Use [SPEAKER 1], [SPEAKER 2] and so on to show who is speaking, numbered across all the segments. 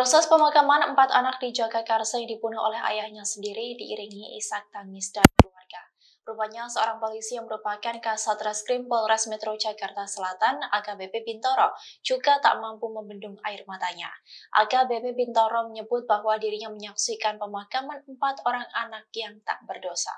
[SPEAKER 1] Proses pemakaman empat anak di Jagakarsa yang dibunuh oleh ayahnya sendiri diiringi isak tangis dari keluarga. Rupanya seorang polisi yang merupakan Kasat Reskrim Polres Metro Jakarta Selatan, AKBP Bintoro, juga tak mampu membendung air matanya. AKBP Bintoro menyebut bahwa dirinya menyaksikan pemakaman empat orang anak yang tak berdosa.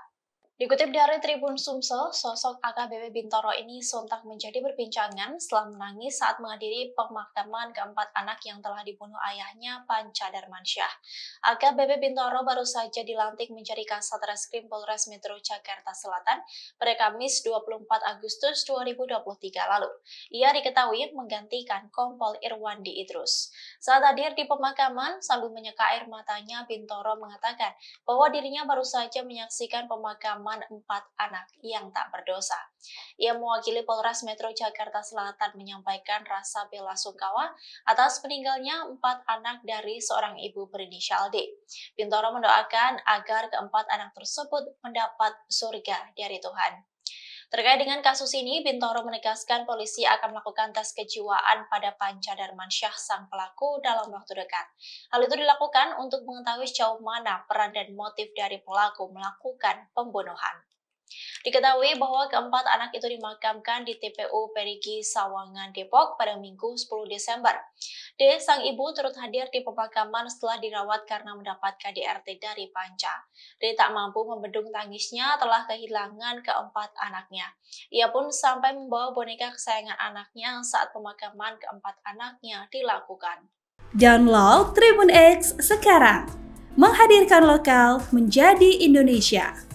[SPEAKER 1] Dikutip dari Tribun Sumsel, sosok AKBP Bintoro ini sontak menjadi perbincangan setelah menangis saat menghadiri pemakaman keempat anak yang telah dibunuh ayahnya Panca Darmansyah. AKBP Bintoro baru saja dilantik menjadi Kasat Reskrim Polres Metro Jakarta Selatan pada Kamis 24 Agustus 2023 lalu. Ia diketahui menggantikan Kompol Irwandi Idrus. Saat hadir di pemakaman, sambil menyeka air matanya, Bintoro mengatakan bahwa dirinya baru saja menyaksikan pemakaman hukuman empat anak yang tak berdosa. Ia mewakili Polres Metro Jakarta Selatan menyampaikan rasa bela sungkawa atas meninggalnya empat anak dari seorang ibu berinisial D. Bintoro mendoakan agar keempat anak tersebut mendapat surga dari Tuhan. Terkait dengan kasus ini, Bintoro menegaskan polisi akan melakukan tes kejiwaan pada Panca Darman Darmansyah sang pelaku dalam waktu dekat. Hal itu dilakukan untuk mengetahui sejauh mana peran dan motif dari pelaku melakukan pembunuhan. Diketahui bahwa keempat anak itu dimakamkan di TPU Perigi Sawangan Depok pada Minggu 10 Desember. D, sang ibu turut hadir di pemakaman setelah dirawat karena mendapat KDRT dari Panca. D tak mampu membendung tangisnya telah kehilangan keempat anaknya. Ia pun sampai membawa boneka kesayangan anaknya saat pemakaman keempat anaknya dilakukan. Download Tribun X sekarang, menghadirkan lokal menjadi Indonesia.